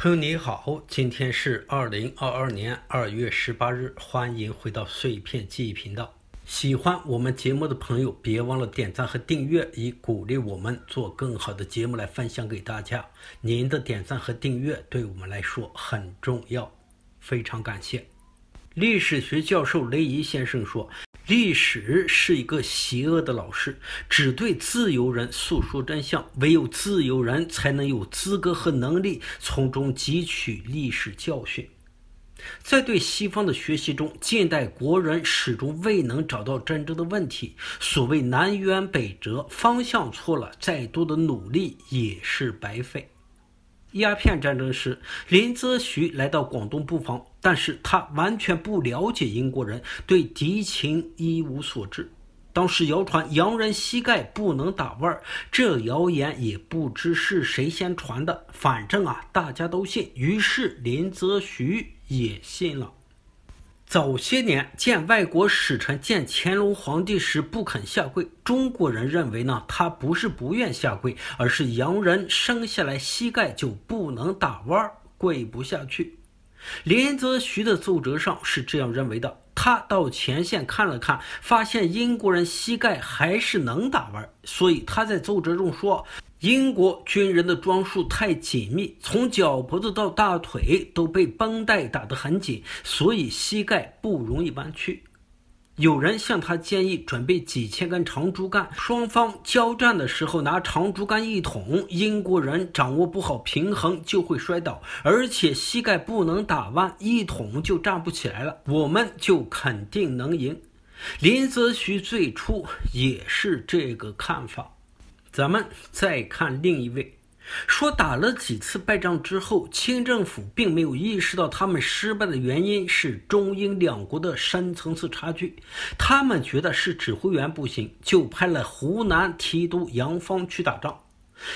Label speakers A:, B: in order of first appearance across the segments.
A: 朋友你好，今天是二零二二年二月十八日，欢迎回到碎片记忆频道。喜欢我们节目的朋友，别忘了点赞和订阅，以鼓励我们做更好的节目来分享给大家。您的点赞和订阅对我们来说很重要，非常感谢。历史学教授雷颐先生说。历史是一个邪恶的老师，只对自由人诉说真相，唯有自由人才能有资格和能力从中汲取历史教训。在对西方的学习中，近代国人始终未能找到真正的问题。所谓南辕北辙，方向错了，再多的努力也是白费。鸦片战争时，林则徐来到广东布防，但是他完全不了解英国人，对敌情一无所知。当时谣传洋人膝盖不能打弯儿，这谣言也不知是谁先传的，反正啊，大家都信，于是林则徐也信了。早些年，见外国使臣见乾隆皇帝时不肯下跪，中国人认为呢，他不是不愿下跪，而是洋人生下来膝盖就不能打弯，跪不下去。林则徐的奏折上是这样认为的。他到前线看了看，发现英国人膝盖还是能打弯，所以他在奏折中说。英国军人的装束太紧密，从脚脖子到大腿都被绷带打得很紧，所以膝盖不容易弯曲。有人向他建议，准备几千根长竹竿，双方交战的时候拿长竹竿一捅，英国人掌握不好平衡就会摔倒，而且膝盖不能打弯，一捅就站不起来了，我们就肯定能赢。林则徐最初也是这个看法。咱们再看另一位，说打了几次败仗之后，清政府并没有意识到他们失败的原因是中英两国的深层次差距，他们觉得是指挥员不行，就派了湖南提督杨芳去打仗。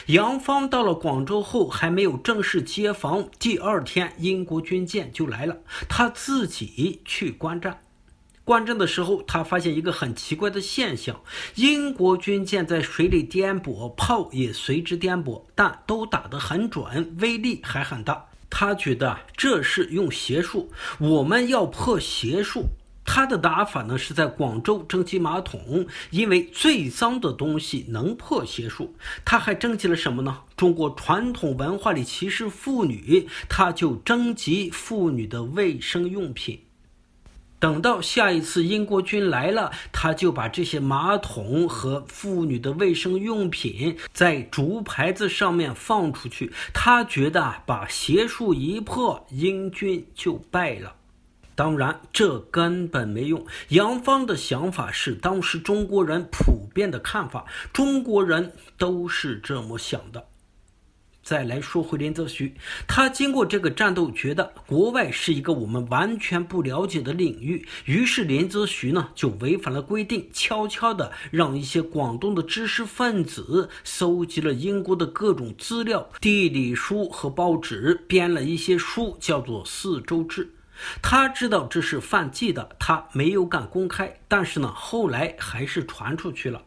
A: 杨芳到了广州后，还没有正式接防，第二天英国军舰就来了，他自己去观战。观战的时候，他发现一个很奇怪的现象：英国军舰在水里颠簸，炮也随之颠簸，但都打得很准，威力还很大。他觉得这是用邪术，我们要破邪术。他的打法呢是在广州征集马桶，因为最脏的东西能破邪术。他还征集了什么呢？中国传统文化里歧视妇女，他就征集妇女的卫生用品。等到下一次英国军来了，他就把这些马桶和妇女的卫生用品在竹牌子上面放出去。他觉得啊，把邪术一破，英军就败了。当然，这根本没用。杨芳的想法是当时中国人普遍的看法，中国人都是这么想的。再来说回林则徐，他经过这个战斗，觉得国外是一个我们完全不了解的领域。于是林则徐呢，就违反了规定，悄悄的让一些广东的知识分子搜集了英国的各种资料、地理书和报纸，编了一些书，叫做《四周志》。他知道这是犯忌的，他没有敢公开，但是呢，后来还是传出去了。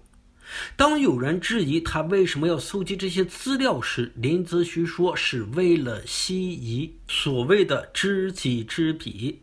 A: 当有人质疑他为什么要搜集这些资料时，林则徐说是为了西夷所谓的知己知彼。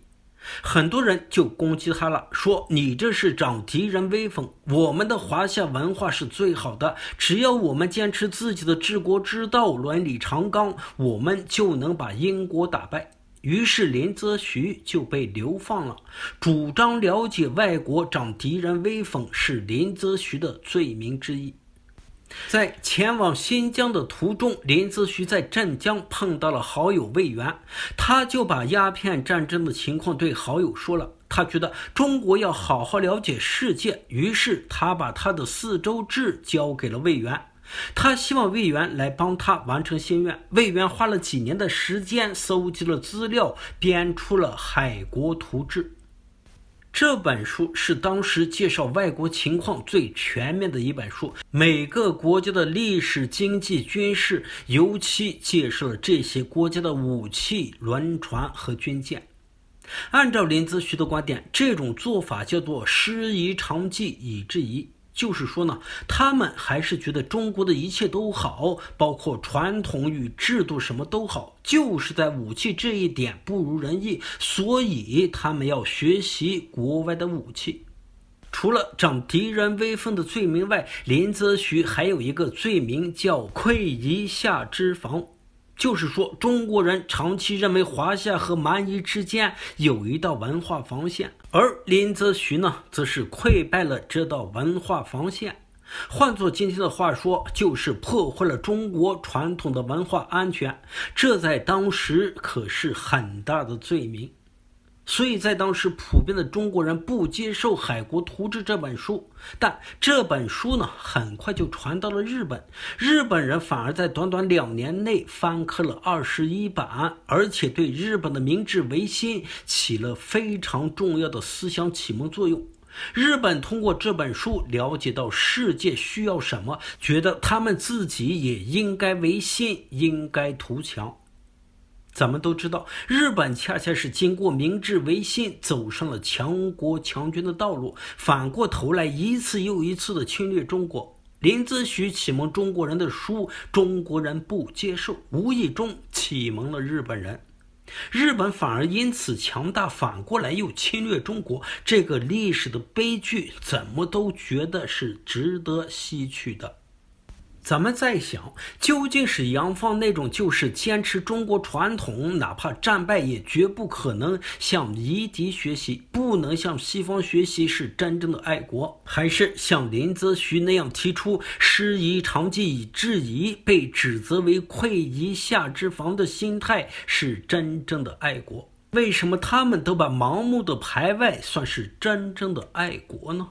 A: 很多人就攻击他了，说你这是长敌人威风。我们的华夏文化是最好的，只要我们坚持自己的治国之道、伦理长纲，我们就能把英国打败。于是林则徐就被流放了。主张了解外国、长敌人威风是林则徐的罪名之一。在前往新疆的途中，林则徐在镇江碰到了好友魏源，他就把鸦片战争的情况对好友说了。他觉得中国要好好了解世界，于是他把他的《四周志》交给了魏源。他希望魏源来帮他完成心愿。魏源花了几年的时间，搜集了资料，编出了《海国图志》。这本书是当时介绍外国情况最全面的一本书，每个国家的历史、经济、军事，尤其介绍了这些国家的武器、轮船和军舰。按照林则徐的观点，这种做法叫做“师夷长技以制夷”。就是说呢，他们还是觉得中国的一切都好，包括传统与制度什么都好，就是在武器这一点不如人意，所以他们要学习国外的武器。除了长敌人威风的罪名外，林则徐还有一个罪名叫“溃夷下之防”。就是说，中国人长期认为华夏和蛮夷之间有一道文化防线，而林则徐呢，则是溃败了这道文化防线。换作今天的话说，就是破坏了中国传统的文化安全。这在当时可是很大的罪名。所以在当时，普遍的中国人不接受《海国图志》这本书，但这本书呢，很快就传到了日本。日本人反而在短短两年内翻刻了二十一版，而且对日本的明治维新起了非常重要的思想启蒙作用。日本通过这本书了解到世界需要什么，觉得他们自己也应该维新，应该图强。咱们都知道，日本恰恰是经过明治维新，走上了强国强军的道路，反过头来一次又一次的侵略中国。林则徐启蒙中国人的书，中国人不接受，无意中启蒙了日本人，日本反而因此强大，反过来又侵略中国。这个历史的悲剧，怎么都觉得是值得吸取的。咱们在想，究竟是杨芳那种就是坚持中国传统，哪怕战败也绝不可能向夷狄学习，不能向西方学习是真正的爱国，还是像林则徐那样提出师夷长技以制夷，被指责为溃夷下之防的心态是真正的爱国？为什么他们都把盲目的排外算是真正的爱国呢？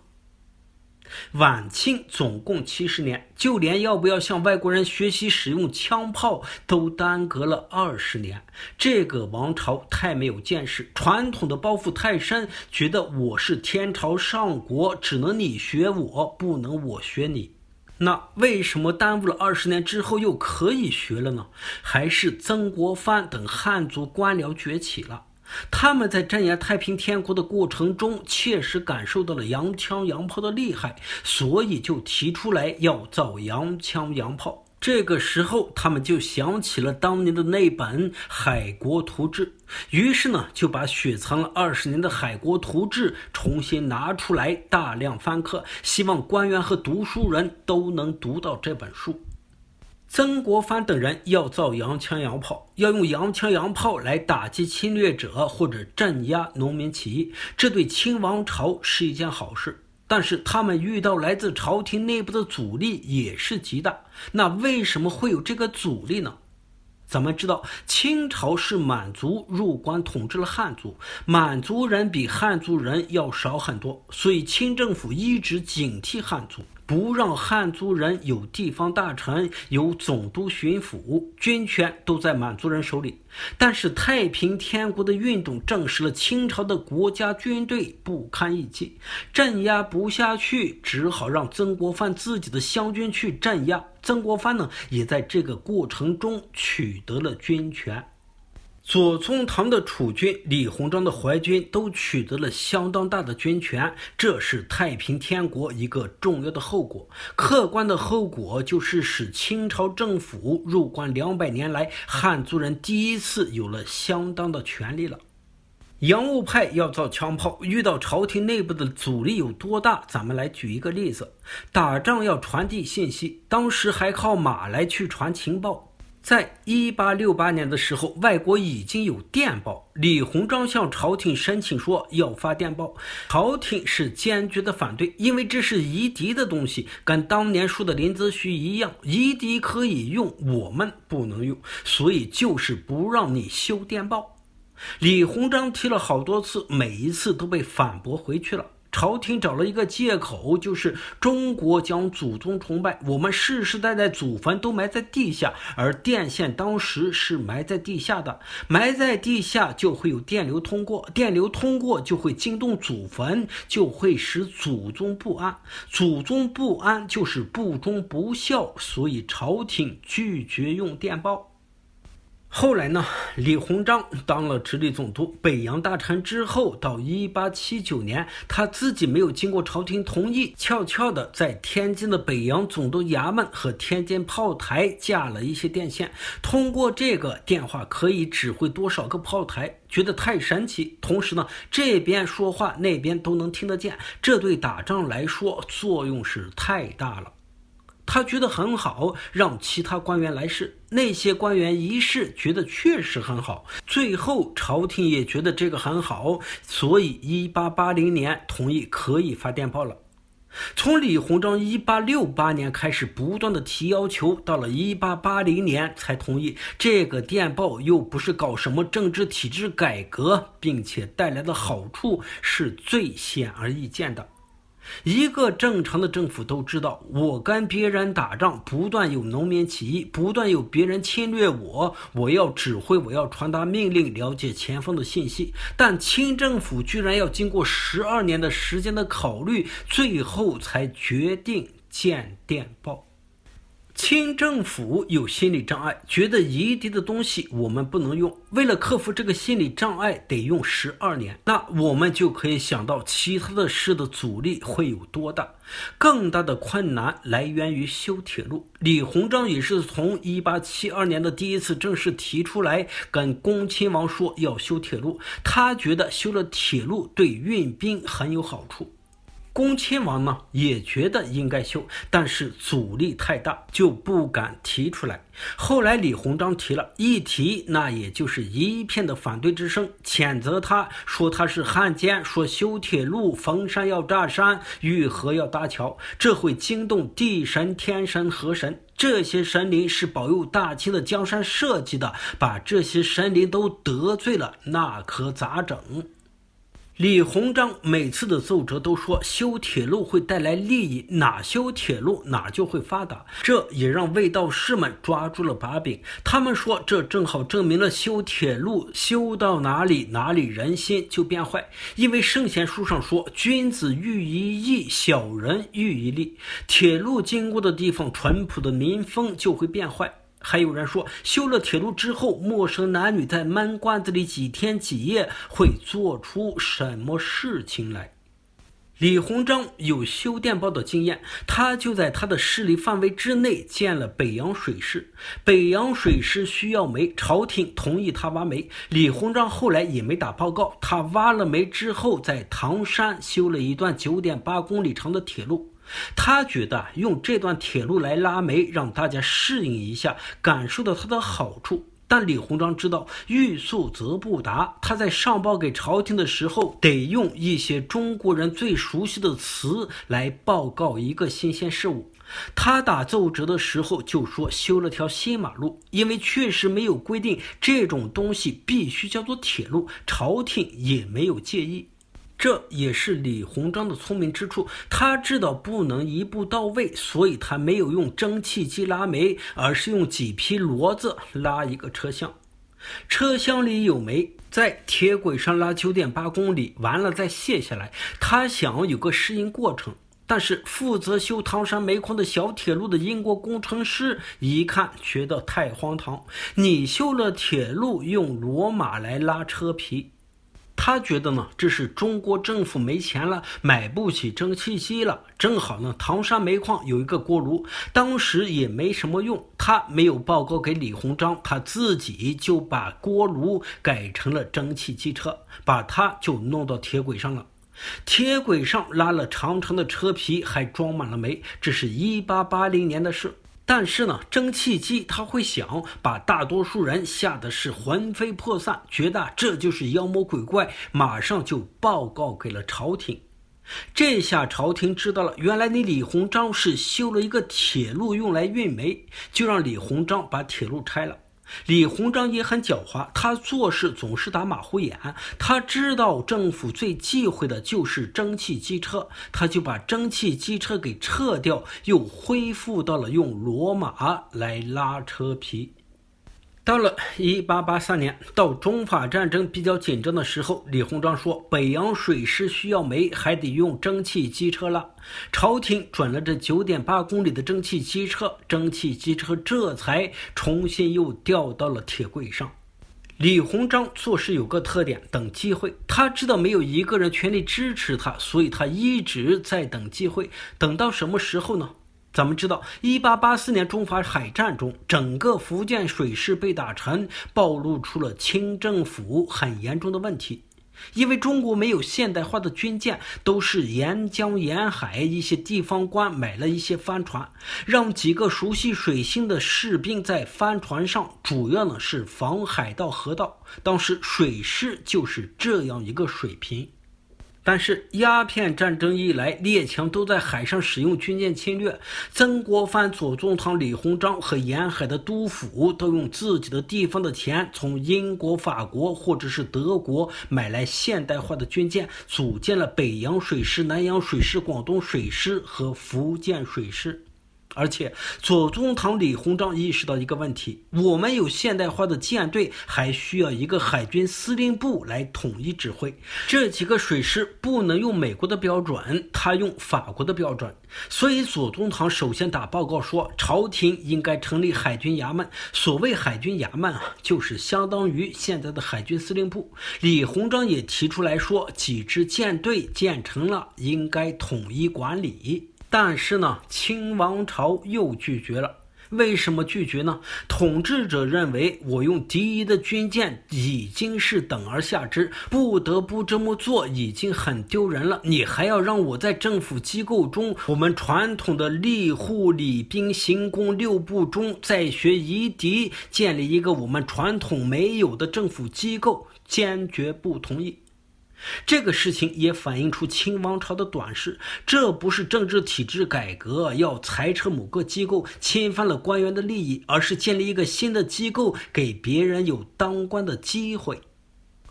A: 晚清总共七十年，就连要不要向外国人学习使用枪炮都耽搁了二十年。这个王朝太没有见识，传统的包袱太深，觉得我是天朝上国，只能你学我，不能我学你。那为什么耽误了二十年之后又可以学了呢？还是曾国藩等汉族官僚崛起了？他们在镇压太平天国的过程中，切实感受到了洋枪洋炮的厉害，所以就提出来要造洋枪洋炮。这个时候，他们就想起了当年的那本《海国图志》，于是呢，就把雪藏了二十年的《海国图志》重新拿出来，大量翻刻，希望官员和读书人都能读到这本书。曾国藩等人要造洋枪洋炮，要用洋枪洋炮来打击侵略者或者镇压农民起义，这对清王朝是一件好事。但是他们遇到来自朝廷内部的阻力也是极大。那为什么会有这个阻力呢？咱们知道，清朝是满族入关统治了汉族，满族人比汉族人要少很多，所以清政府一直警惕汉族。不让汉族人有地方大臣，有总督、巡抚，军权都在满族人手里。但是太平天国的运动证实了清朝的国家军队不堪一击，镇压不下去，只好让曾国藩自己的湘军去镇压。曾国藩呢，也在这个过程中取得了军权。左宗棠的楚军、李鸿章的淮军都取得了相当大的军权，这是太平天国一个重要的后果。客观的后果就是使清朝政府入关两百年来，汉族人第一次有了相当的权利了。洋务派要造枪炮，遇到朝廷内部的阻力有多大？咱们来举一个例子：打仗要传递信息，当时还靠马来去传情报。在一八六八年的时候，外国已经有电报。李鸿章向朝廷申请说要发电报，朝廷是坚决的反对，因为这是夷狄的东西，跟当年说的林则徐一样，夷狄可以用，我们不能用，所以就是不让你修电报。李鸿章提了好多次，每一次都被反驳回去了。朝廷找了一个借口，就是中国将祖宗崇拜，我们世世代代祖坟都埋在地下，而电线当时是埋在地下的，埋在地下就会有电流通过，电流通过就会惊动祖坟，就会使祖宗不安，祖宗不安就是不忠不孝，所以朝廷拒绝用电报。后来呢，李鸿章当了直隶总督、北洋大臣之后，到一八七九年，他自己没有经过朝廷同意，悄悄地在天津的北洋总督衙门和天津炮台架了一些电线。通过这个电话，可以指挥多少个炮台，觉得太神奇。同时呢，这边说话那边都能听得见，这对打仗来说作用是太大了。他觉得很好，让其他官员来试。那些官员一试，觉得确实很好。最后朝廷也觉得这个很好，所以一八八零年同意可以发电报了。从李鸿章一八六八年开始不断的提要求，到了一八八零年才同意这个电报。又不是搞什么政治体制改革，并且带来的好处是最显而易见的。一个正常的政府都知道，我跟别人打仗，不断有农民起义，不断有别人侵略我，我要指挥，我要传达命令，了解前方的信息。但清政府居然要经过十二年的时间的考虑，最后才决定建电报。清政府有心理障碍，觉得夷狄的东西我们不能用。为了克服这个心理障碍，得用十二年。那我们就可以想到，其他的事的阻力会有多大？更大的困难来源于修铁路。李鸿章也是从一八七二年的第一次正式提出来，跟恭亲王说要修铁路。他觉得修了铁路对运兵很有好处。恭亲王呢也觉得应该修，但是阻力太大，就不敢提出来。后来李鸿章提了，一提那也就是一片的反对之声，谴责他说他是汉奸，说修铁路逢山要炸山，遇河要搭桥，这会惊动地神、天神、河神这些神灵，是保佑大清的江山社稷的，把这些神灵都得罪了，那可咋整？李鸿章每次的奏折都说修铁路会带来利益，哪修铁路哪就会发达，这也让卫道士们抓住了把柄。他们说，这正好证明了修铁路修到哪里，哪里人心就变坏，因为圣贤书上说，君子喻一义，小人喻一利。铁路经过的地方，淳朴的民风就会变坏。还有人说，修了铁路之后，陌生男女在闷罐子里几天几夜会做出什么事情来？李鸿章有修电报的经验，他就在他的势力范围之内建了北洋水师。北洋水师需要煤，朝廷同意他挖煤。李鸿章后来也没打报告，他挖了煤之后，在唐山修了一段九点八公里长的铁路。他觉得用这段铁路来拉煤，让大家适应一下，感受到它的好处。但李鸿章知道欲速则不达，他在上报给朝廷的时候，得用一些中国人最熟悉的词来报告一个新鲜事物。他打奏折的时候就说修了条新马路，因为确实没有规定这种东西必须叫做铁路，朝廷也没有介意。这也是李鸿章的聪明之处，他知道不能一步到位，所以他没有用蒸汽机拉煤，而是用几匹骡子拉一个车厢，车厢里有煤，在铁轨上拉九点八公里，完了再卸下来。他想有个适应过程，但是负责修唐山煤矿的小铁路的英国工程师一看，觉得太荒唐，你修了铁路，用骡马来拉车皮。他觉得呢，这是中国政府没钱了，买不起蒸汽机了。正好呢，唐山煤矿有一个锅炉，当时也没什么用，他没有报告给李鸿章，他自己就把锅炉改成了蒸汽机车，把它就弄到铁轨上了。铁轨上拉了长长的车皮，还装满了煤。这是一八八零年的事。但是呢，蒸汽机它会响，把大多数人吓得是魂飞魄散，觉得这就是妖魔鬼怪，马上就报告给了朝廷。这下朝廷知道了，原来你李鸿章是修了一个铁路用来运煤，就让李鸿章把铁路拆了。李鸿章也很狡猾，他做事总是打马虎眼。他知道政府最忌讳的就是蒸汽机车，他就把蒸汽机车给撤掉，又恢复到了用骡马来拉车皮。到了一八八三年，到中法战争比较紧张的时候，李鸿章说：“北洋水师需要煤，还得用蒸汽机车了。”朝廷转了这九点八公里的蒸汽机车，蒸汽机车这才重新又掉到了铁轨上。李鸿章做事有个特点，等机会。他知道没有一个人全力支持他，所以他一直在等机会。等到什么时候呢？咱们知道，一八八四年中法海战中，整个福建水师被打沉，暴露出了清政府很严重的问题。因为中国没有现代化的军舰，都是沿江沿海一些地方官买了一些帆船，让几个熟悉水性的士兵在帆船上，主要呢是防海盗、河道。当时水师就是这样一个水平。但是鸦片战争以来，列强都在海上使用军舰侵略。曾国藩、左宗棠、李鸿章和沿海的督抚都用自己的地方的钱，从英国、法国或者是德国买来现代化的军舰，组建了北洋水师、南洋水师、广东水师和福建水师。而且，左宗棠、李鸿章意识到一个问题：我们有现代化的舰队，还需要一个海军司令部来统一指挥。这几个水师不能用美国的标准，他用法国的标准。所以，左宗棠首先打报告说，朝廷应该成立海军衙门。所谓海军衙门啊，就是相当于现在的海军司令部。李鸿章也提出来说，几支舰队建成了，应该统一管理。但是呢，清王朝又拒绝了。为什么拒绝呢？统治者认为，我用敌夷的军舰已经是等而下之，不得不这么做已经很丢人了。你还要让我在政府机构中，我们传统的吏户礼兵刑工六部中再学夷狄，建立一个我们传统没有的政府机构，坚决不同意。这个事情也反映出清王朝的短视，这不是政治体制改革要裁撤某个机构侵犯了官员的利益，而是建立一个新的机构，给别人有当官的机会。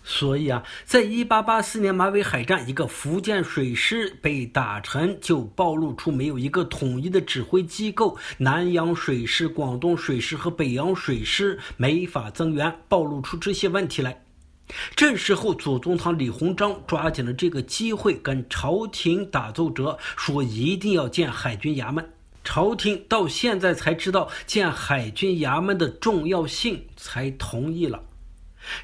A: 所以啊，在一八八四年马尾海战，一个福建水师被打沉，就暴露出没有一个统一的指挥机构，南洋水师、广东水师和北洋水师没法增援，暴露出这些问题来。这时候，左宗棠、李鸿章抓紧了这个机会，跟朝廷打奏折，说一定要建海军衙门。朝廷到现在才知道建海军衙门的重要性，才同意了。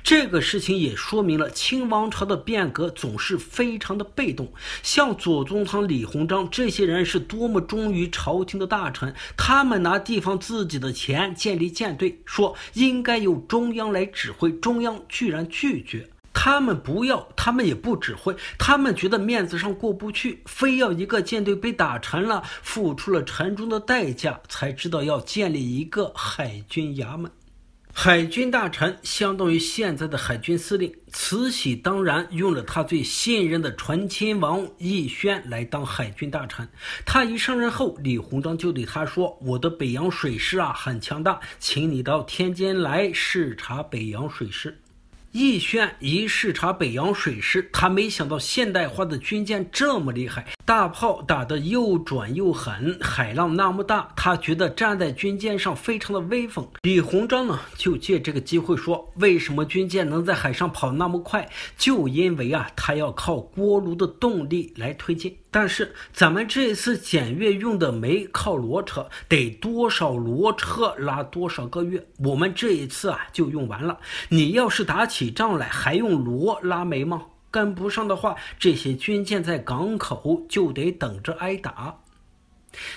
A: 这个事情也说明了清王朝的变革总是非常的被动。像左宗棠、李鸿章这些人是多么忠于朝廷的大臣，他们拿地方自己的钱建立舰队，说应该由中央来指挥，中央居然拒绝。他们不要，他们也不指挥，他们觉得面子上过不去，非要一个舰队被打沉了，付出了沉重的代价，才知道要建立一个海军衙门。海军大臣相当于现在的海军司令。慈禧当然用了他最信任的醇亲王奕轩来当海军大臣。他一上任后，李鸿章就对他说：“我的北洋水师啊，很强大，请你到天津来视察北洋水师。”奕轩一视察北洋水师，他没想到现代化的军舰这么厉害。大炮打得又准又狠，海浪那么大，他觉得站在军舰上非常的威风。李鸿章呢，就借这个机会说，为什么军舰能在海上跑那么快？就因为啊，它要靠锅炉的动力来推进。但是咱们这次检阅用的煤靠骡车，得多少骡车拉多少个月？我们这一次啊就用完了。你要是打起仗来还用骡拉煤吗？跟不上的话，这些军舰在港口就得等着挨打。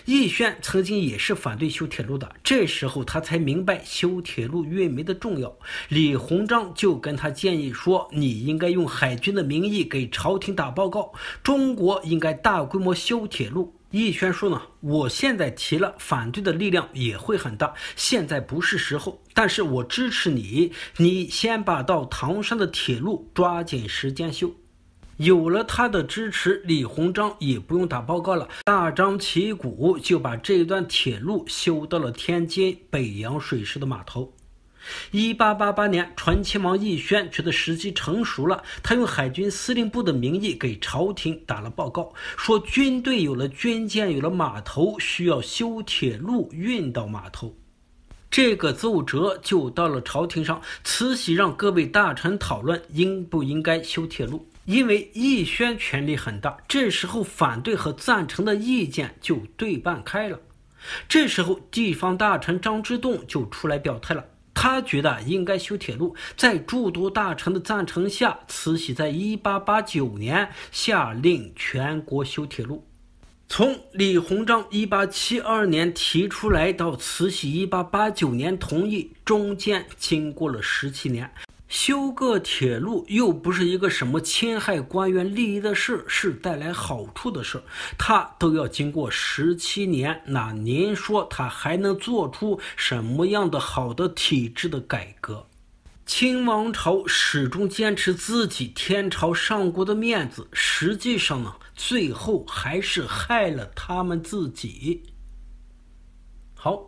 A: 奕轩曾经也是反对修铁路的，这时候他才明白修铁路运煤的重要。李鸿章就跟他建议说：“你应该用海军的名义给朝廷打报告，中国应该大规模修铁路。”易轩说呢，我现在提了，反对的力量也会很大，现在不是时候，但是我支持你，你先把到唐山的铁路抓紧时间修。有了他的支持，李鸿章也不用打报告了，大张旗鼓就把这段铁路修到了天津北洋水师的码头。一八八八年，醇亲王奕轩觉得时机成熟了，他用海军司令部的名义给朝廷打了报告，说军队有了军舰，有了码头，需要修铁路运到码头。这个奏折就到了朝廷上，慈禧让各位大臣讨论应不应该修铁路。因为奕轩权力很大，这时候反对和赞成的意见就对半开了。这时候，地方大臣张之洞就出来表态了。他觉得应该修铁路，在诸多大臣的赞成下，慈禧在1889年下令全国修铁路。从李鸿章1872年提出来到慈禧1889年同意，中间经过了十七年。修个铁路又不是一个什么侵害官员利益的事，是带来好处的事，他都要经过十七年。那您说他还能做出什么样的好的体制的改革？清王朝始终坚持自己天朝上国的面子，实际上呢，最后还是害了他们自己。好。